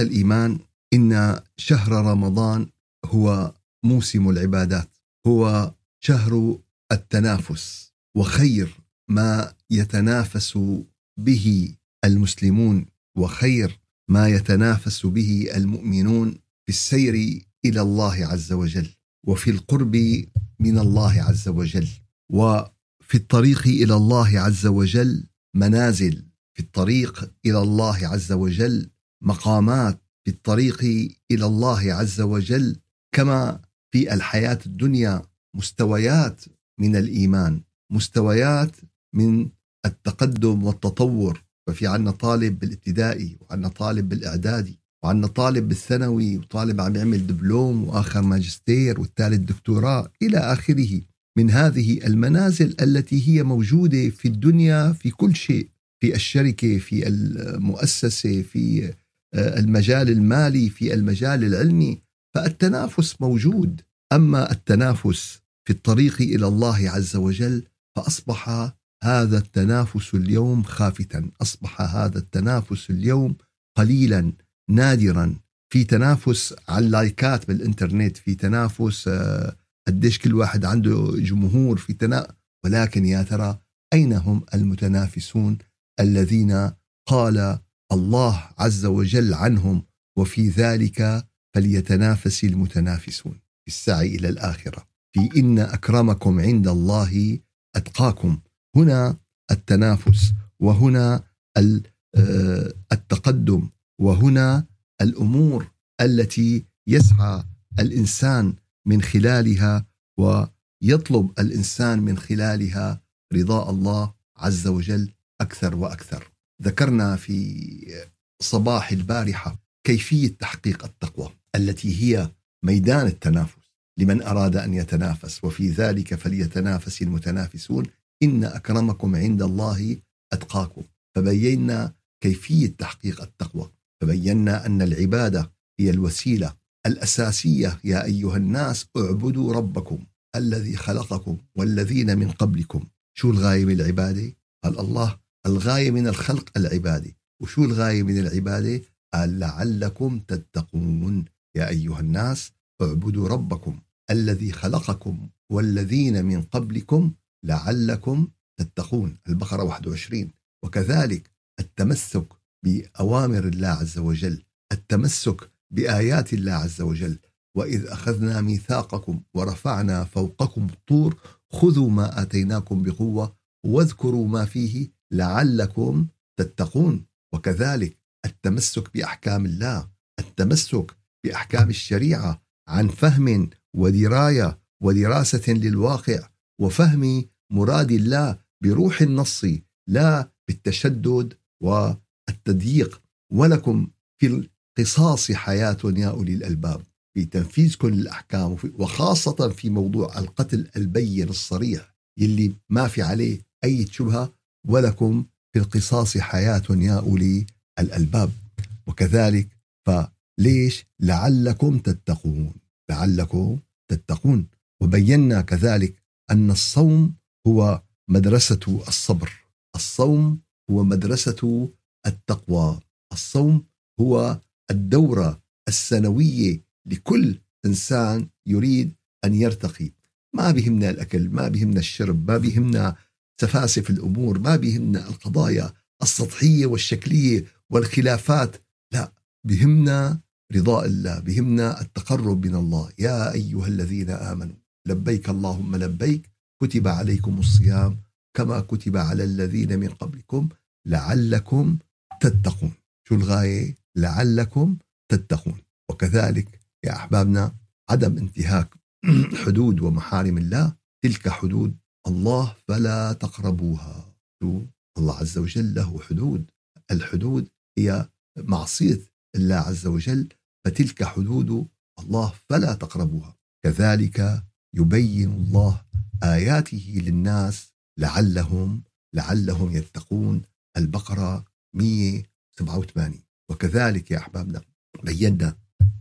الإيمان إن شهر رمضان هو موسم العبادات هو شهر التنافس وخير ما يتنافس به المسلمون وخير ما يتنافس به المؤمنون في السير الى الله عز وجل وفي القرب من الله عز وجل وفي الطريق الى الله عز وجل منازل في الطريق الى الله عز وجل مقامات في الطريق الى الله عز وجل كما في الحياه الدنيا مستويات من الايمان مستويات من التقدم والتطور ففي عندنا طالب بالابتدائي وعنا طالب بالاعدادي وعنا طالب بالثانوي وطالب عم يعمل دبلوم واخر ماجستير والثالث دكتوراه الى اخره من هذه المنازل التي هي موجوده في الدنيا في كل شيء في الشركه في المؤسسه في آه، المجال المالي في المجال العلمي فالتنافس موجود اما التنافس في الطريق الى الله عز وجل فاصبح هذا التنافس اليوم خافتا اصبح هذا التنافس اليوم قليلا نادرا في تنافس على اللايكات بالانترنت في تنافس آه، قديش كل واحد عنده جمهور في تنا ولكن يا ترى اين هم المتنافسون الذين قال الله عز وجل عنهم وفي ذلك فليتنافس المتنافسون في السعي الى الاخره في ان اكرمكم عند الله اتقاكم هنا التنافس وهنا آه، التقدم وهنا الامور التي يسعى الانسان من خلالها ويطلب الانسان من خلالها رضاء الله عز وجل اكثر واكثر ذكرنا في صباح البارحه كيفيه تحقيق التقوى التي هي ميدان التنافس لمن اراد ان يتنافس وفي ذلك فليتنافس المتنافسون ان اكرمكم عند الله اتقاكم فبينا كيفيه تحقيق التقوى فبينا ان العباده هي الوسيله الاساسيه يا ايها الناس اعبدوا ربكم الذي خلقكم والذين من قبلكم شو الغايه بالعبادة؟ قال الله الغاية من الخلق العبادي وشو الغاية من العبادة قال لعلكم تتقون يا أيها الناس اعبدوا ربكم الذي خلقكم والذين من قبلكم لعلكم تتقون البقرة 21 وكذلك التمسك بأوامر الله عز وجل التمسك بآيات الله عز وجل وإذ أخذنا ميثاقكم ورفعنا فوقكم الطور خذوا ما آتيناكم بقوة واذكروا ما فيه لعلكم تتقون وكذلك التمسك باحكام الله التمسك باحكام الشريعه عن فهم ودرايه ودراسه للواقع وفهم مراد الله بروح النص لا بالتشدد والتضييق ولكم في القصاص حياه يا اولي الالباب في تنفيذكم للاحكام وخاصه في موضوع القتل البين الصريح يلي ما في عليه اي شبهه ولكم في القصاص حياة يا أولي الألباب وكذلك فليش لعلكم تتقون لعلكم تتقون وبينا كذلك أن الصوم هو مدرسة الصبر الصوم هو مدرسة التقوى الصوم هو الدورة السنوية لكل إنسان يريد أن يرتقي ما بهمنا الأكل ما بهمنا الشرب ما بهمنا سفاسف الامور ما بهمنا القضايا السطحيه والشكليه والخلافات لا بهمنا رضاء الله بهمنا التقرب من الله يا ايها الذين امنوا لبيك اللهم لبيك كتب عليكم الصيام كما كتب على الذين من قبلكم لعلكم تتقون شو الغايه لعلكم تتقون وكذلك يا احبابنا عدم انتهاك حدود ومحارم الله تلك حدود الله فلا تقربوها الله عز وجل له حدود الحدود هي معصية الله عز وجل فتلك حدود الله فلا تقربوها كذلك يبين الله آياته للناس لعلهم لعلهم يتقون البقرة 187 وكذلك يا أحبابنا بينا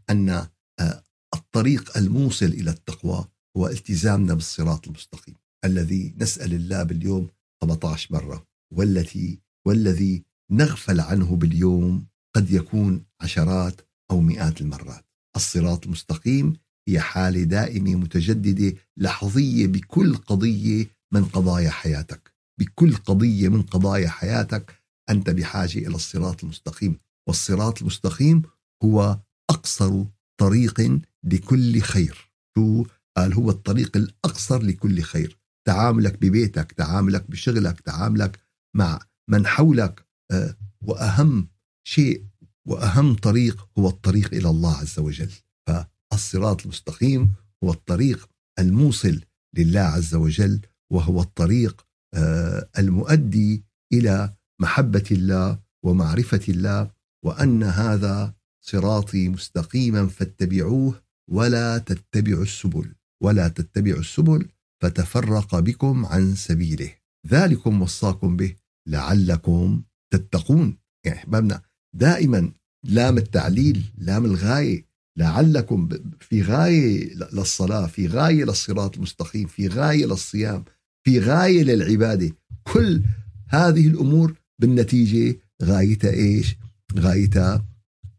أن آه، الطريق الموصل إلى التقوى هو التزامنا بالصراط المستقيم الذي نسأل الله باليوم 18 مرة والتي والذي نغفل عنه باليوم قد يكون عشرات أو مئات المرات الصراط المستقيم هي حالة دائمة متجددة لحظية بكل قضية من قضايا حياتك بكل قضية من قضايا حياتك أنت بحاجة إلى الصراط المستقيم والصراط المستقيم هو أقصر طريق لكل خير شو قال هو الطريق الأقصر لكل خير تعاملك ببيتك تعاملك بشغلك تعاملك مع من حولك آه، وأهم شيء وأهم طريق هو الطريق إلى الله عز وجل فالصراط المستقيم هو الطريق الموصل لله عز وجل وهو الطريق آه، المؤدي إلى محبة الله ومعرفة الله وأن هذا صراطي مستقيما فاتبعوه ولا تتبعوا السبل ولا تتبعوا السبل فتفرق بكم عن سبيله ذلكم وصاكم به لعلكم تتقون يعني احبابنا دائما لام التعليل لام الغايه لعلكم في غايه للصلاه في غايه للصراط المستقيم في غايه للصيام في غايه للعباده كل هذه الامور بالنتيجه غايتها ايش غايتها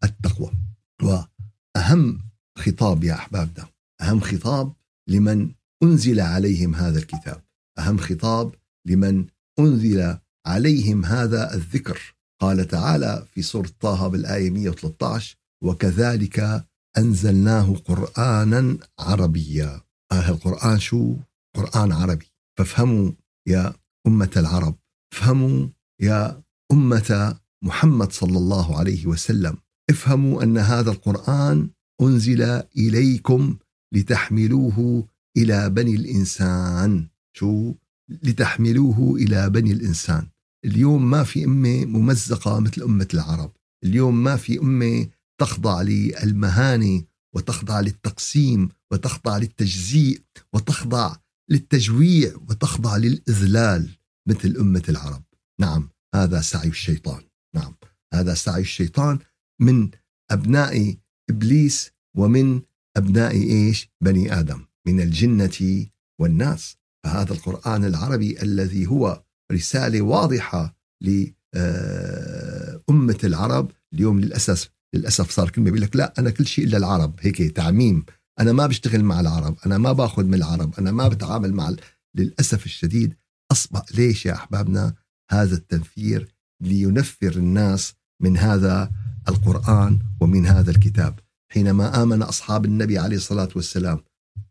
التقوى واهم خطاب يا احبابنا اهم خطاب لمن أنزل عليهم هذا الكتاب أهم خطاب لمن أنزل عليهم هذا الذكر قال تعالى في سورة طه بالآية 113 وكذلك أنزلناه قرآنا عربيا هذا آه، القرآن شو؟ قرآن عربي فافهموا يا أمة العرب افهموا يا أمة محمد صلى الله عليه وسلم افهموا أن هذا القرآن أنزل إليكم لتحملوه إلى بني الإنسان شو لتحملوه إلى بني الإنسان اليوم ما في أمة ممزقة مثل أمة العرب اليوم ما في أمة تخضع للمهانة وتخضع للتقسيم وتخضع للتجزيء وتخضع للتجويع وتخضع للإذلال مثل أمة العرب نعم هذا سعي الشيطان نعم هذا سعي الشيطان من أبناء إبليس ومن أبناء إيش بني آدم من الجنة والناس فهذا القرآن العربي الذي هو رسالة واضحة لأمة آه، العرب اليوم للأسف للأسف صار كلمة بيقول لك لا أنا كل شيء إلا العرب هيك تعميم أنا ما بشتغل مع العرب أنا ما باخذ من العرب أنا ما بتعامل مع للأسف الشديد أصبح ليش يا أحبابنا هذا التنفير لينفر الناس من هذا القرآن ومن هذا الكتاب حينما آمن أصحاب النبي عليه الصلاة والسلام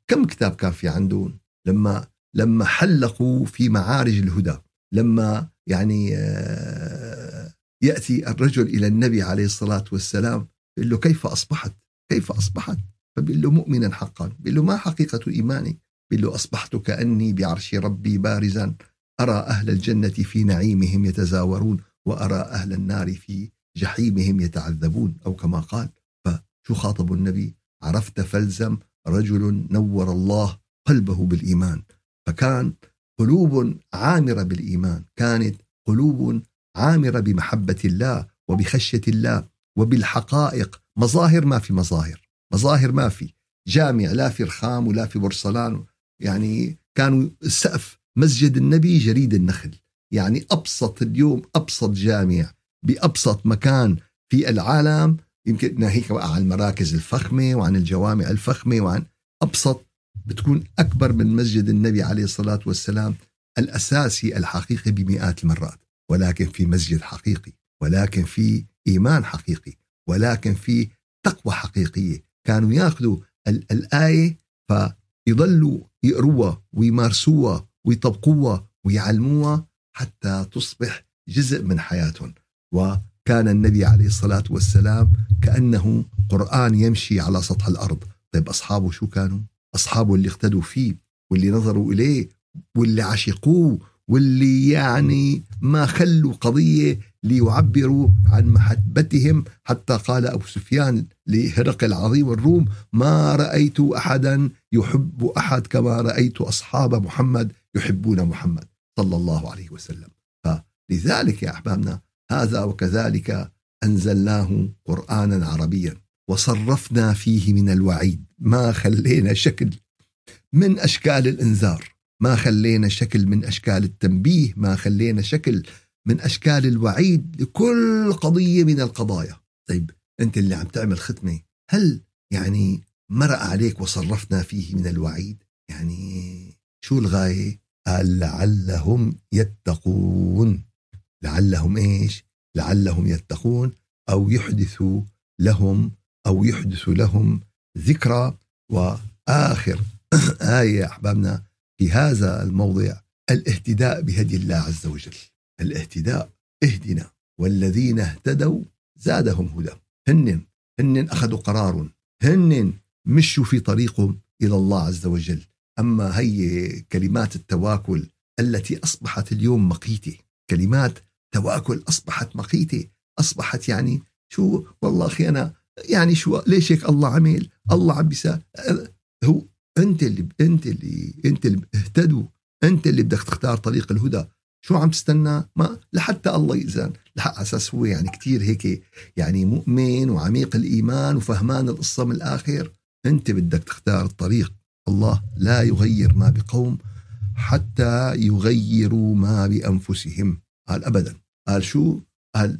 كم كتاب كان في عندهم لما لما حلقوا في معارج الهدى لما يعني آه، يأتي الرجل إلى النبي عليه الصلاة والسلام يقول له كيف أصبحت كيف أصبحت فبيقول له مؤمنا حقا بيقول له ما حقيقة إيمانك بيقول له أصبحت كأني بعرش ربي بارزا أرى أهل الجنة في نعيمهم يتزاورون وأرى أهل النار في جحيمهم يتعذبون أو كما قال فشو خاطب النبي عرفت فالزم رجل نور الله قلبه بالإيمان فكان قلوب عامرة بالإيمان كانت قلوب عامرة بمحبة الله وبخشية الله وبالحقائق مظاهر ما في مظاهر مظاهر ما في جامع لا في رخام ولا في برسلان يعني كانوا سقف مسجد النبي جريد النخل يعني أبسط اليوم أبسط جامع بأبسط مكان في العالم يمكن ناهيك بقى عن المراكز الفخمة وعن الجوامع الفخمة وعن أبسط بتكون أكبر من مسجد النبي عليه الصلاة والسلام الأساسي الحقيقي بمئات المرات ولكن في مسجد حقيقي ولكن في إيمان حقيقي ولكن في تقوى حقيقية كانوا ياخذوا الآية فيضلوا يقروها ويمارسوها ويطبقوها ويعلموها حتى تصبح جزء من حياتهم و كان النبي عليه الصلاة والسلام كأنه قرآن يمشي على سطح الأرض طيب أصحابه شو كانوا؟ أصحابه اللي اقتدوا فيه واللي نظروا إليه واللي عشقوه واللي يعني ما خلوا قضية ليعبروا عن محبتهم حتى قال أبو سفيان لهرقل عظيم الروم ما رأيت أحدا يحب أحد كما رأيت أصحاب محمد يحبون محمد صلى الله عليه وسلم فلذلك يا أحبابنا هذا وكذلك أنزلناه قرآنا عربيا وصرفنا فيه من الوعيد ما خلينا شكل من أشكال الإنذار ما خلينا شكل من أشكال التنبيه ما خلينا شكل من أشكال الوعيد لكل قضية من القضايا طيب أنت اللي عم تعمل ختمة هل يعني مرق عليك وصرفنا فيه من الوعيد يعني شو الغاية قال لعلهم يتقون لعلهم ايش؟ لعلهم يتقون او يحدثوا لهم او يحدث لهم ذكرى واخر ايه يا احبابنا في هذا الموضع الاهتداء بهدي الله عز وجل الاهتداء اهدنا والذين اهتدوا زادهم هدى هن هن اخذوا قرار هن مشوا في طريقهم الى الله عز وجل اما هي كلمات التواكل التي اصبحت اليوم مقيته كلمات تواكل أصبحت مقيته أصبحت يعني شو والله أخي أنا يعني شو ليش هيك الله عمل الله عم بيسا هو أنت اللي أنت اللي أنت اللي اهتدوا أنت اللي بدك تختار طريق الهدى شو عم تستنى ما لحتى الله يزن لحق أساس هو يعني كتير هيك يعني مؤمن وعميق الإيمان وفهمان القصة من الآخر أنت بدك تختار الطريق الله لا يغير ما بقوم حتى يغيروا ما بأنفسهم قال أبدا قال شو قال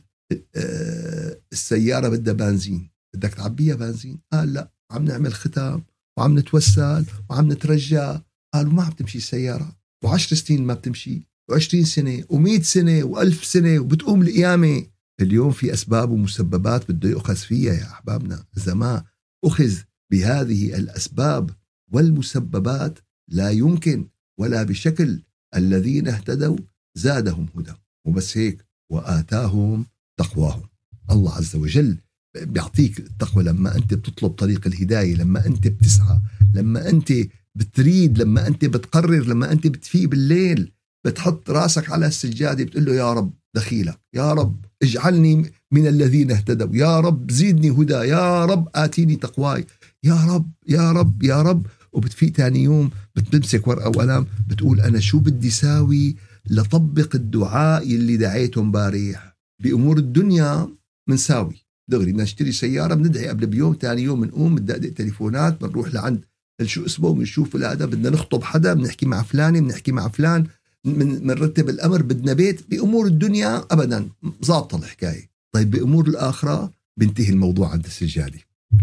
آه، السياره بدها بنزين بدك تعبيها بنزين قال لا عم نعمل ختام وعم نتوسل وعم نترجى قالوا ما عم تمشي السياره وعشر سنين ما بتمشي و20 سنه و100 سنه و1000 سنه وبتقوم القيامه اليوم في اسباب ومسببات بده يؤخذ فيها يا احبابنا اذا ما اخذ بهذه الاسباب والمسببات لا يمكن ولا بشكل الذين اهتدوا زادهم هدى وبس هيك وآتاهم تقواهم الله عز وجل بيعطيك التقوى لما أنت بتطلب طريق الهداية لما أنت بتسعى لما أنت بتريد لما أنت بتقرر لما أنت بتفيق بالليل بتحط راسك على السجادة بتقول له يا رب دخيلك يا رب اجعلني من الذين اهتدوا يا رب زيدني هدى يا رب آتيني تقواي يا رب يا رب يا رب وبتفيق تاني يوم بتمسك ورقة وقلم بتقول أنا شو بدي ساوي لطبق الدعاء يلي دعيته امبارح بامور الدنيا منساوي دغري بدنا نشتري سياره بندعي قبل بيوم ثاني يوم بنقوم بندقدق تليفونات بنروح لعند شو اسمه بنشوف هذا بدنا نخطب حدا بنحكي مع فلانه بنحكي مع فلان بنرتب الامر بدنا بيت بامور الدنيا ابدا ظابطه الحكايه طيب بامور الاخره بنتهي الموضوع عند السجاده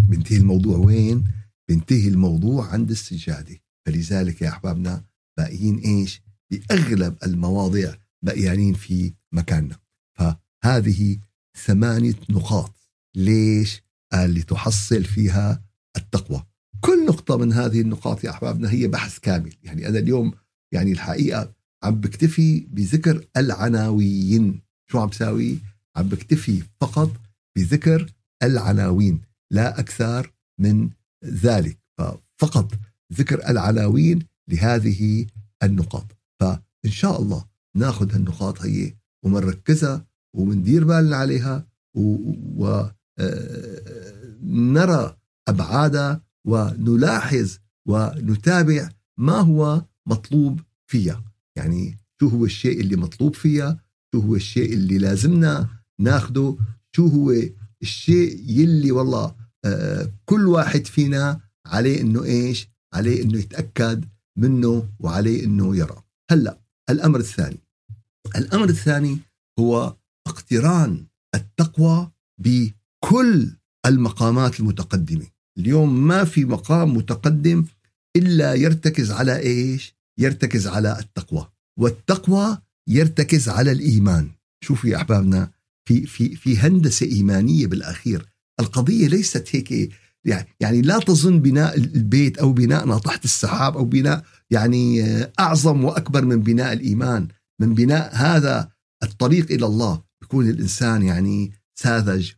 بنتهي الموضوع وين بنتهي الموضوع عند السجاده فلذلك يا احبابنا باقيين ايش باغلب المواضيع بقيانين في مكاننا فهذه ثمانيه نقاط ليش؟ اللي لتحصل فيها التقوى كل نقطة من هذه النقاط يا أحبابنا هي بحث كامل يعني أنا اليوم يعني الحقيقة عم بكتفي بذكر العناوين شو عم بساوي؟ عم بكتفي فقط بذكر العناوين لا أكثر من ذلك فقط ذكر العناوين لهذه النقاط فإن شاء الله ناخذ هالنقاط هي ومنركزها ومندير بالنا عليها ونرى آه، أبعادها ونلاحظ ونتابع ما هو مطلوب فيها يعني شو هو الشيء اللي مطلوب فيها شو هو الشيء اللي لازمنا ناخده شو هو الشيء يلي والله آه كل واحد فينا عليه انه ايش عليه انه يتاكد منه وعليه انه يرى هلا الامر الثاني الامر الثاني هو اقتران التقوى بكل المقامات المتقدمه اليوم ما في مقام متقدم الا يرتكز على ايش يرتكز على التقوى والتقوى يرتكز على الايمان شوفوا يا احبابنا في في في هندسه ايمانيه بالاخير القضيه ليست هيك إيه، يعني يعني لا تظن بناء البيت او بناء ناطحه السحاب او بناء يعني آه، اعظم واكبر من بناء الايمان من بناء هذا الطريق الى الله يكون الانسان يعني ساذج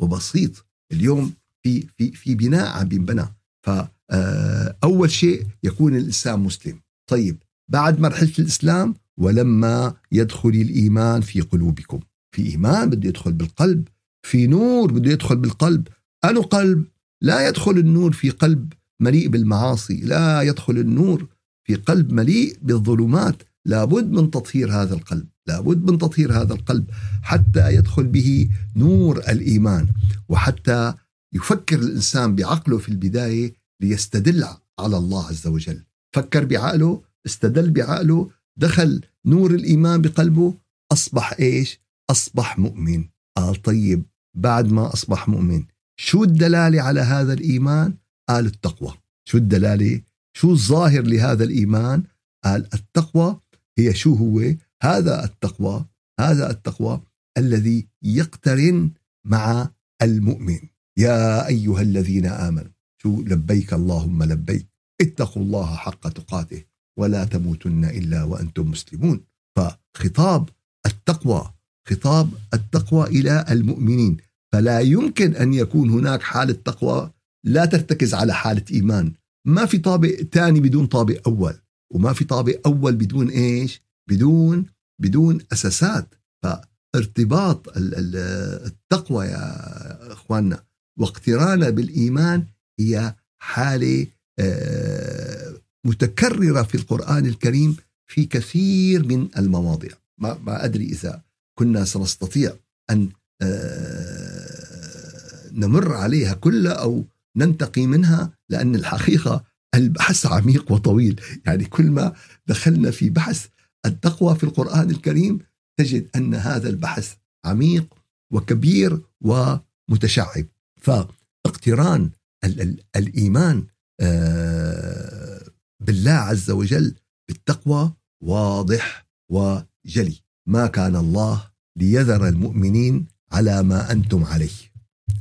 وبسيط اليوم في في في بناء عم بينبنى فاول آه، شيء يكون الانسان مسلم طيب بعد مرحله الاسلام ولما يدخل الايمان في قلوبكم في ايمان بده يدخل بالقلب في نور بده يدخل بالقلب انه قلب لا يدخل النور في قلب مليء بالمعاصي لا يدخل النور في قلب مليء بالظلمات لابد من تطهير هذا القلب لابد من تطهير هذا القلب حتى يدخل به نور الإيمان وحتى يفكر الإنسان بعقله في البداية ليستدل على الله عز وجل فكر بعقله استدل بعقله دخل نور الإيمان بقلبه أصبح إيش؟ أصبح مؤمن قال طيب بعد ما أصبح مؤمن شو الدلالة على هذا الإيمان؟ قال التقوى شو الدلالة شو الظاهر لهذا الإيمان قال التقوى هي شو هو هذا التقوى هذا التقوى الذي يقترن مع المؤمن يا أيها الذين آمنوا شو لبيك اللهم لبيك اتقوا الله حق تقاته ولا تموتن إلا وأنتم مسلمون فخطاب التقوى خطاب التقوى إلى المؤمنين فلا يمكن أن يكون هناك حالة تقوى لا ترتكز على حالة إيمان ما في طابق تاني بدون طابق أول وما في طابق أول بدون إيش بدون بدون أساسات فارتباط التقوى يا إخواننا واقترانا بالإيمان هي حالة آه، متكررة في القرآن الكريم في كثير من المواضيع ما, ما أدري إذا كنا سنستطيع أن آه، نمر عليها كلها أو ننتقي منها لأن الحقيقة البحث عميق وطويل يعني كل ما دخلنا في بحث التقوى في القرآن الكريم تجد أن هذا البحث عميق وكبير ومتشعب فاقتران ال ال الإيمان آه، بالله عز وجل بالتقوى واضح وجلي ما كان الله ليذر المؤمنين على ما أنتم عليه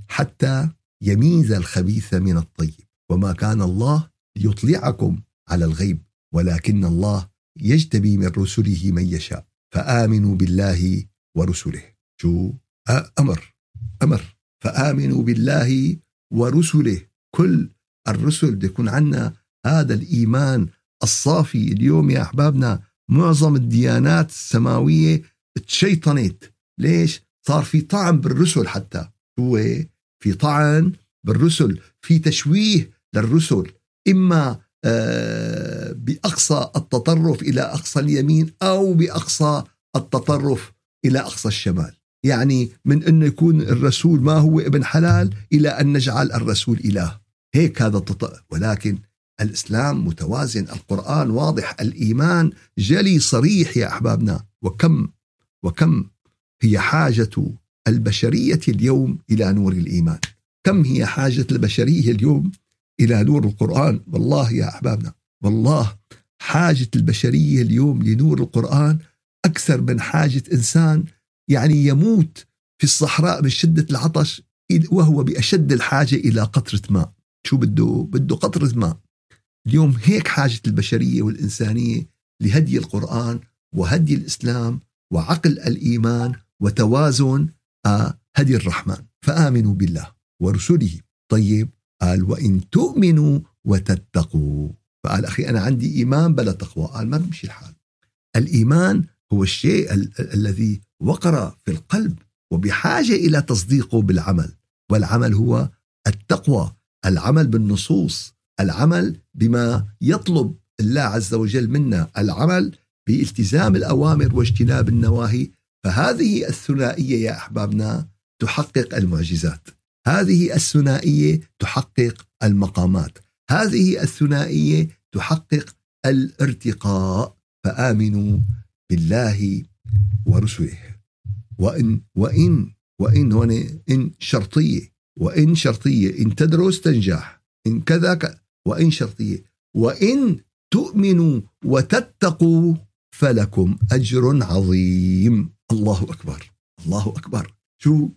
حتى يميز الخبيث من الطيب وما كان الله ليطلعكم على الغيب ولكن الله يجتبي من رسله من يشاء فآمنوا بالله ورسله شو أمر أمر فآمنوا بالله ورسله كل الرسل بده يكون عندنا هذا الإيمان الصافي اليوم يا أحبابنا معظم الديانات السماوية تشيطنت ليش؟ صار في طعم بالرسل حتى هو في طعن بالرسل في تشويه للرسل إما آه، بأقصى التطرف إلى أقصى اليمين أو بأقصى التطرف إلى أقصى الشمال يعني من أنه يكون الرسول ما هو ابن حلال إلى أن نجعل الرسول إله هيك هذا التطرف ولكن الإسلام متوازن القرآن واضح الإيمان جلي صريح يا أحبابنا وكم وكم هي حاجة البشرية اليوم إلى نور الإيمان كم هي حاجة البشرية اليوم إلى نور القرآن والله يا أحبابنا والله حاجة البشرية اليوم لنور القرآن أكثر من حاجة إنسان يعني يموت في الصحراء من شدة العطش وهو بأشد الحاجة إلى قطرة ماء شو بده؟ بده قطرة ماء اليوم هيك حاجة البشرية والإنسانية لهدي القرآن وهدي الإسلام وعقل الإيمان وتوازن آه، هدي الرحمن فآمنوا بالله ورسله طيب قال وإن تؤمنوا وتتقوا فقال أخي أنا عندي إيمان بلا تقوى قال ما بيمشي الحال الإيمان هو الشيء ال- الذي وقر في القلب وبحاجة إلى تصديقه بالعمل والعمل هو التقوى العمل بالنصوص العمل بما يطلب الله عز وجل منا العمل بالتزام الأوامر واجتناب النواهي فهذه الثنائيه يا احبابنا تحقق المعجزات هذه الثنائيه تحقق المقامات هذه الثنائيه تحقق الارتقاء فامنوا بالله ورسله وان وان وان هون ان شرطيه وان شرطيه ان تدرس تنجح ان كذا وان شرطيه وان تؤمنوا وتتقوا فلكم اجر عظيم الله أكبر الله أكبر شو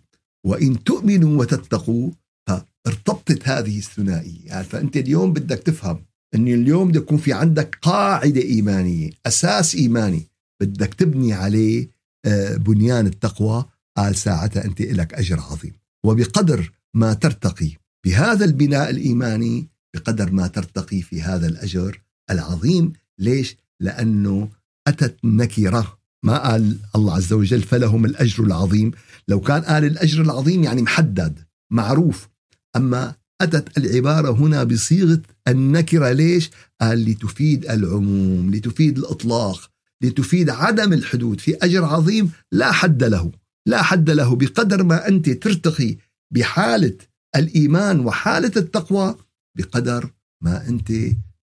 وإن تؤمنوا وتتقوا فارتبطت هذه الثنائية يعني فأنت اليوم بدك تفهم أن اليوم بده يكون في عندك قاعدة إيمانية أساس إيماني بدك تبني عليه آه، بنيان التقوى قال ساعتها أنت لك أجر عظيم وبقدر ما ترتقي بهذا البناء الإيماني بقدر ما ترتقي في هذا الأجر العظيم ليش؟ لأنه أتت نكرة ما قال الله عز وجل فلهم الأجر العظيم لو كان قال الأجر العظيم يعني محدد معروف أما أتت العبارة هنا بصيغة النكرة ليش؟ قال لتفيد العموم لتفيد الإطلاق لتفيد عدم الحدود في أجر عظيم لا حد له لا حد له بقدر ما أنت ترتقي بحالة الإيمان وحالة التقوى بقدر ما أنت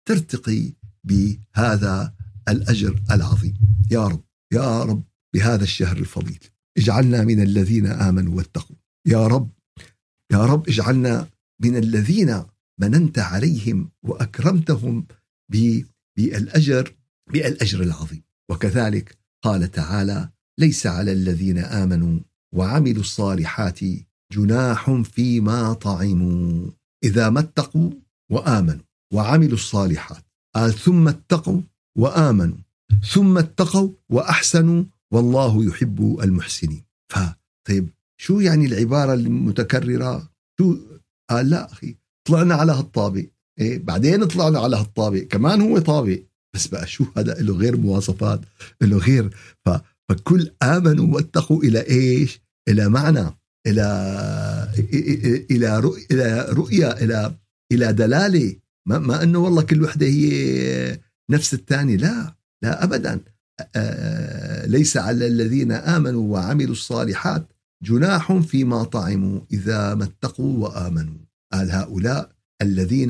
ترتقي بهذا الأجر العظيم يا رب يا رب بهذا الشهر الفضيل اجعلنا من الذين آمنوا واتقوا يا رب يا رب اجعلنا من الذين مننت عليهم وأكرمتهم بالأجر بالأجر العظيم وكذلك قال تعالى ليس على الذين آمنوا وعملوا الصالحات جناح فيما طعموا إذا ما اتقوا وآمنوا وعملوا الصالحات آه ثم اتقوا وآمنوا ثم اتقوا واحسنوا والله يحب المحسنين ف طيب شو يعني العباره المتكرره شو قال آه لا اخي طلعنا على هالطابق إيه بعدين طلعنا على هالطابق كمان هو طابق بس بقى شو هذا له غير مواصفات له غير ف... فكل امنوا واتقوا الى ايش الى معنى الى الى رؤية الى رؤيه الى الى دلاله ما, ما انه والله كل وحده هي نفس الثانيه لا لا أبدا ليس على الذين آمنوا وعملوا الصالحات جناح فيما طعموا إذا ما اتقوا وآمنوا قال هؤلاء الذين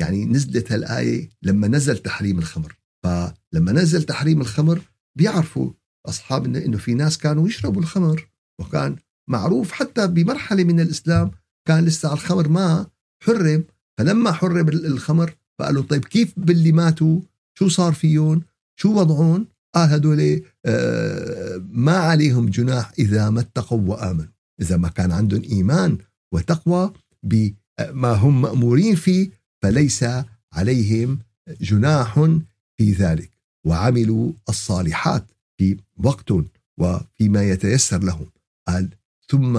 يعني نزلت الآية لما نزل تحريم الخمر فلما نزل تحريم الخمر بيعرفوا أصحاب أنه في ناس كانوا يشربوا الخمر وكان معروف حتى بمرحلة من الإسلام كان لسه الخمر ما حرم فلما حرم الخمر فقالوا طيب كيف باللي ماتوا شو صار فيهم شو وضعهم آه، قال هدول آه، ما عليهم جناح إذا ما اتقوا وآمنوا إذا ما كان عندهم إيمان وتقوى بما آه، هم مأمورين فيه فليس عليهم جناح في ذلك وعملوا الصالحات في وقت وفيما يتيسر لهم قال ثم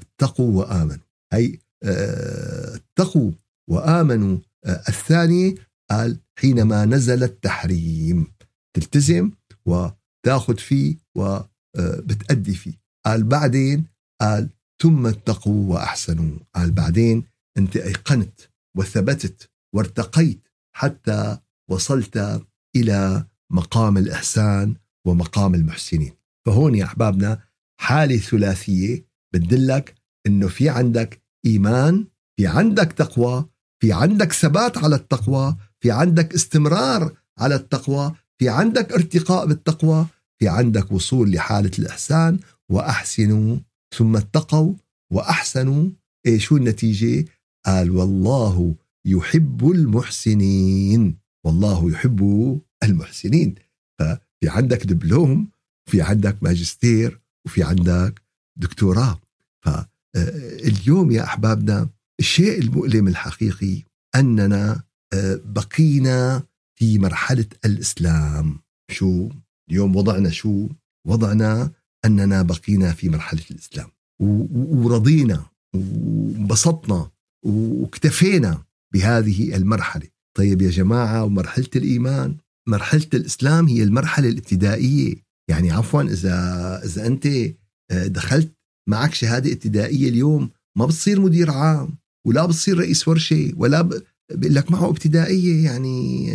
اتقوا وآمنوا أي اتقوا وآمنوا الثاني قال حينما نزل التحريم تلتزم وتاخذ فيه وبتأدي آه، فيه قال بعدين قال ثم اتقوا وأحسنوا قال بعدين أنت أيقنت وثبتت وارتقيت حتى وصلت إلى مقام الإحسان ومقام المحسنين فهون يا أحبابنا حالة ثلاثية بتدلك أنه في عندك إيمان في عندك تقوى في عندك ثبات على التقوى في عندك استمرار على التقوى في عندك ارتقاء بالتقوى في عندك وصول لحالة الإحسان وأحسنوا ثم اتقوا وأحسنوا إيه شو النتيجة قال والله يحب المحسنين والله يحب المحسنين ففي عندك دبلوم في عندك ماجستير وفي عندك دكتوراه فاليوم آه، يا أحبابنا الشيء المؤلم الحقيقي أننا آه، بقينا في مرحلة الإسلام شو اليوم وضعنا شو وضعنا أننا بقينا في مرحلة الإسلام ورضينا وانبسطنا واكتفينا بهذه المرحلة طيب يا جماعة ومرحلة الإيمان مرحلة الإسلام هي المرحلة الابتدائية يعني عفوا إذا, إذا أنت آه، دخلت معك شهادة ابتدائية اليوم ما بتصير مدير عام ولا بتصير رئيس ورشة ولا ب... بيقول لك معه ابتدائيه يعني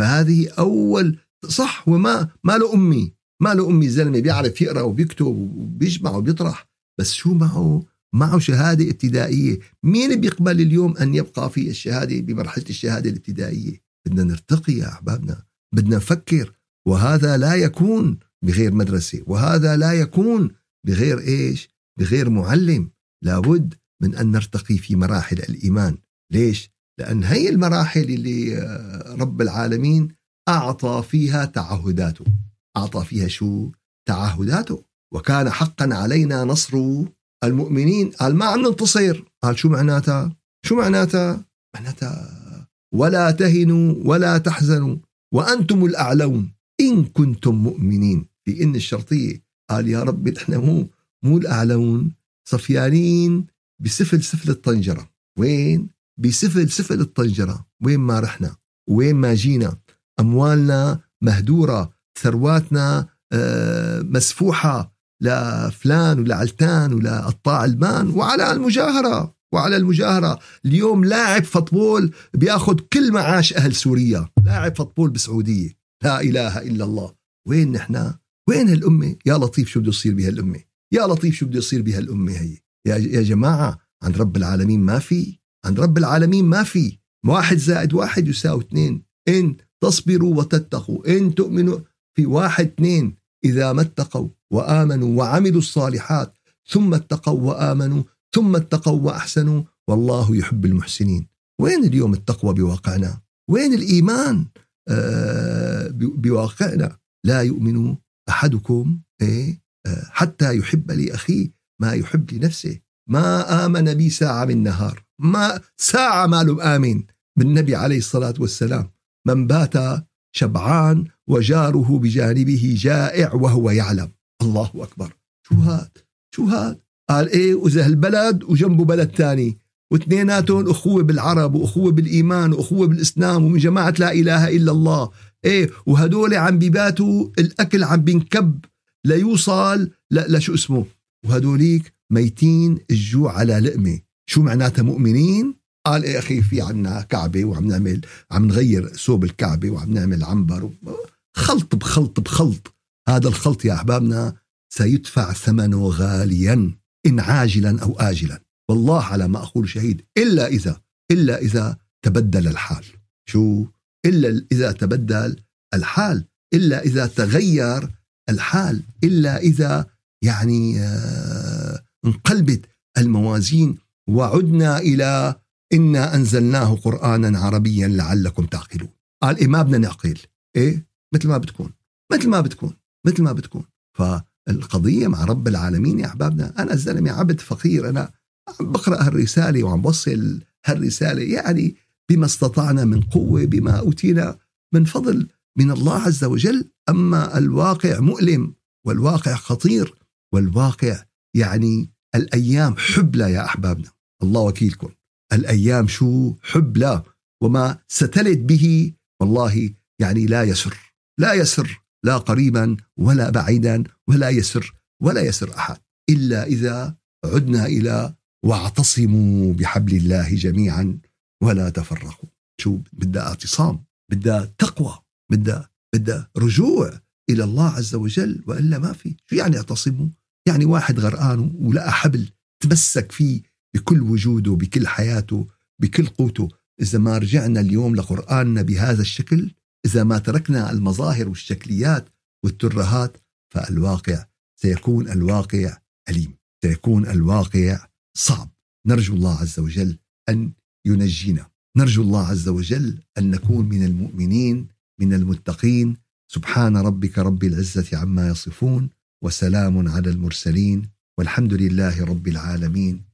فهذه اول صح وما ما له امي ما له امي زلمه بيعرف يقرا وبيكتب وبيجمع وبيطرح بس شو معه معه شهاده ابتدائيه مين بيقبل اليوم ان يبقى في الشهاده بمرحله الشهاده الابتدائيه بدنا نرتقي يا احبابنا بدنا نفكر وهذا لا يكون بغير مدرسه وهذا لا يكون بغير ايش بغير معلم لابد من ان نرتقي في مراحل الايمان ليش لأن هي المراحل اللي آه، رب العالمين أعطى فيها تعهداته أعطى فيها شو؟ تعهداته وكان حقا علينا نصر المؤمنين قال ما عم ننتصر قال شو معناتها؟ شو معناتها؟ معناتها ولا تهنوا ولا تحزنوا وأنتم الأعلون إن كنتم مؤمنين في إن الشرطية قال يا رب نحن مو مو الأعلون صفيانين بسفل سفل الطنجرة وين؟ بسفل سفل الطنجرة وين ما رحنا وين ما جينا أموالنا مهدورة ثرواتنا آه، مسفوحة لفلان ولعلتان ولقطاع المان وعلى المجاهرة وعلى المجاهرة اليوم لاعب فطبول بياخذ كل معاش أهل سوريا لاعب فطبول بسعودية لا إله إلا الله وين نحن وين هالأمة يا لطيف شو بده يصير بهالأمة يا لطيف شو بده يصير بهالأمة هي يا, يا جماعة عند رب العالمين ما في عند رب العالمين ما في واحد زائد واحد يساوي اثنين إن تصبروا وتتقوا إن تؤمنوا في واحد اثنين إذا ما اتقوا وآمنوا وعملوا الصالحات ثم اتقوا وآمنوا ثم اتقوا وأحسنوا والله يحب المحسنين وين اليوم التقوى بواقعنا وين الإيمان آه، بواقعنا لا يؤمن أحدكم إيه، آه، حتى يحب لأخيه ما يحب لنفسه ما آمن بي ساعة من نهار ما ساعة ماله آمن بالنبي عليه الصلاة والسلام من بات شبعان وجاره بجانبه جائع وهو يعلم الله أكبر شو هاد شو هاد قال ايه وزه البلد وجنبه بلد تاني واثنيناتهم أخوة بالعرب وأخوة بالإيمان وأخوة بالإسلام ومن جماعة لا إله إلا الله إيه وهدول عم بيباتوا الأكل عم بينكب ليوصل لشو اسمه وهدوليك ميتين الجوع على لقمة شو معناتها مؤمنين قال يا إيه أخي في عنا كعبة وعم نعمل عم نغير ثوب الكعبة وعم نعمل عنبر خلط بخلط بخلط هذا الخلط يا أحبابنا سيدفع ثمنه غاليا إن عاجلا أو آجلا والله على ما أقول شهيد إلا إذا إلا إذا تبدل الحال شو إلا إذا تبدل الحال إلا إذا تغير الحال إلا إذا يعني آه انقلبت الموازين وعدنا إلى إنا أنزلناه قرآنا عربيا لعلكم تعقلون قال إيه، ما بدنا نعقل إيه مثل ما بتكون مثل ما بتكون مثل ما بتكون فالقضية مع رب العالمين يا أحبابنا أنا الزلمة عبد فقير أنا عم بقرأ هالرسالة وعم بوصل هالرسالة يعني بما استطعنا من قوة بما أوتينا من فضل من الله عز وجل أما الواقع مؤلم والواقع خطير والواقع يعني الأيام حبلى يا أحبابنا الله وكيلكم الأيام شو حبلى وما ستلد به والله يعني لا يسر لا يسر لا قريبا ولا بعيدا ولا يسر ولا يسر أحد إلا إذا عدنا إلى واعتصموا بحبل الله جميعا ولا تفرقوا شو بدها اعتصام بدها تقوى بدها بدها رجوع الى الله عز وجل والا ما في شو يعني اعتصموا يعني واحد غرقان ولقى حبل تمسك فيه بكل وجوده بكل حياته بكل قوته إذا ما رجعنا اليوم لقرآننا بهذا الشكل إذا ما تركنا المظاهر والشكليات والترهات فالواقع سيكون الواقع أليم سيكون الواقع صعب نرجو الله عز وجل أن ينجينا نرجو الله عز وجل أن نكون من المؤمنين من المتقين سبحان ربك رب العزة عما يصفون وسلام على المرسلين والحمد لله رب العالمين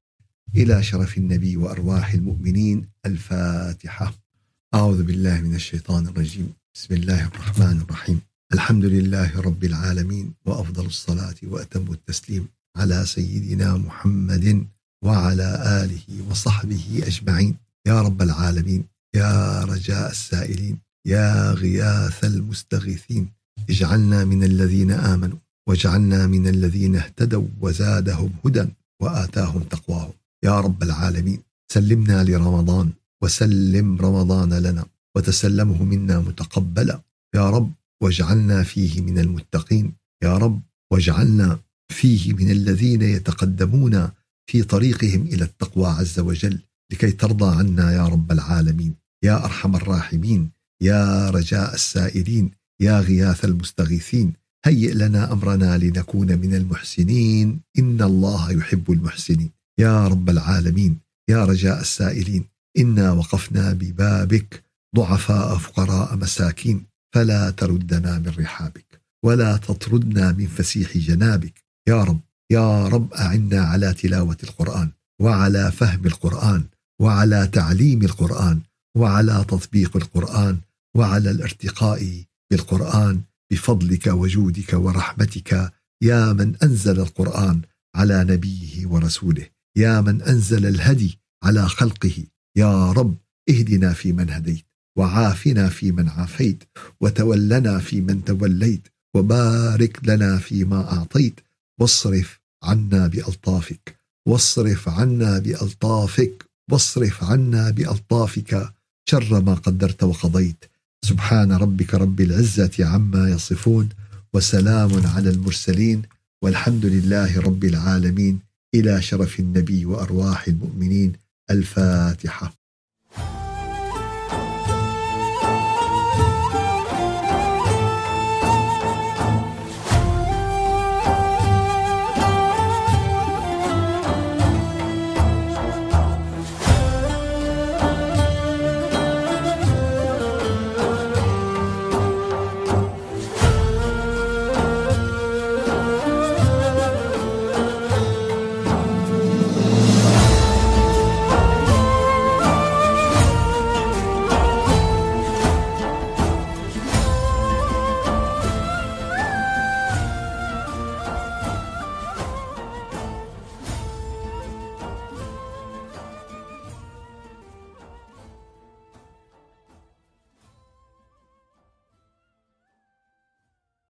إلى شرف النبي وأرواح المؤمنين الفاتحة أعوذ بالله من الشيطان الرجيم بسم الله الرحمن الرحيم الحمد لله رب العالمين وأفضل الصلاة وأتم التسليم على سيدنا محمد وعلى آله وصحبه أجمعين يا رب العالمين يا رجاء السائلين يا غياث المستغيثين اجعلنا من الذين آمنوا واجعلنا من الذين اهتدوا وزادهم هدى واتاهم تقواهم يا رب العالمين سلمنا لرمضان وسلم رمضان لنا وتسلمه منا متقبلا يا رب واجعلنا فيه من المتقين يا رب واجعلنا فيه من الذين يتقدمون في طريقهم الى التقوى عز وجل لكي ترضى عنا يا رب العالمين يا ارحم الراحمين يا رجاء السائلين يا غياث المستغيثين هيئ لنا امرنا لنكون من المحسنين ان الله يحب المحسنين يا رب العالمين يا رجاء السائلين انا وقفنا ببابك ضعفاء فقراء مساكين فلا تردنا من رحابك ولا تطردنا من فسيح جنابك يا رب يا رب اعنا على تلاوه القران وعلى فهم القران وعلى تعليم القران وعلى تطبيق القران وعلى الارتقاء بالقران بفضلك وجودك ورحمتك يا من انزل القران على نبيه ورسوله يا من انزل الهدي على خلقه يا رب اهدنا في من هديت وعافنا في من عافيت وتولنا في من توليت وبارك لنا فيما اعطيت واصرف عنا بالطافك واصرف عنا بالطافك واصرف عنا بالطافك شر ما قدرت وقضيت سبحان ربك رب العزة عما يصفون وسلام على المرسلين والحمد لله رب العالمين إلى شرف النبي وأرواح المؤمنين الفاتحة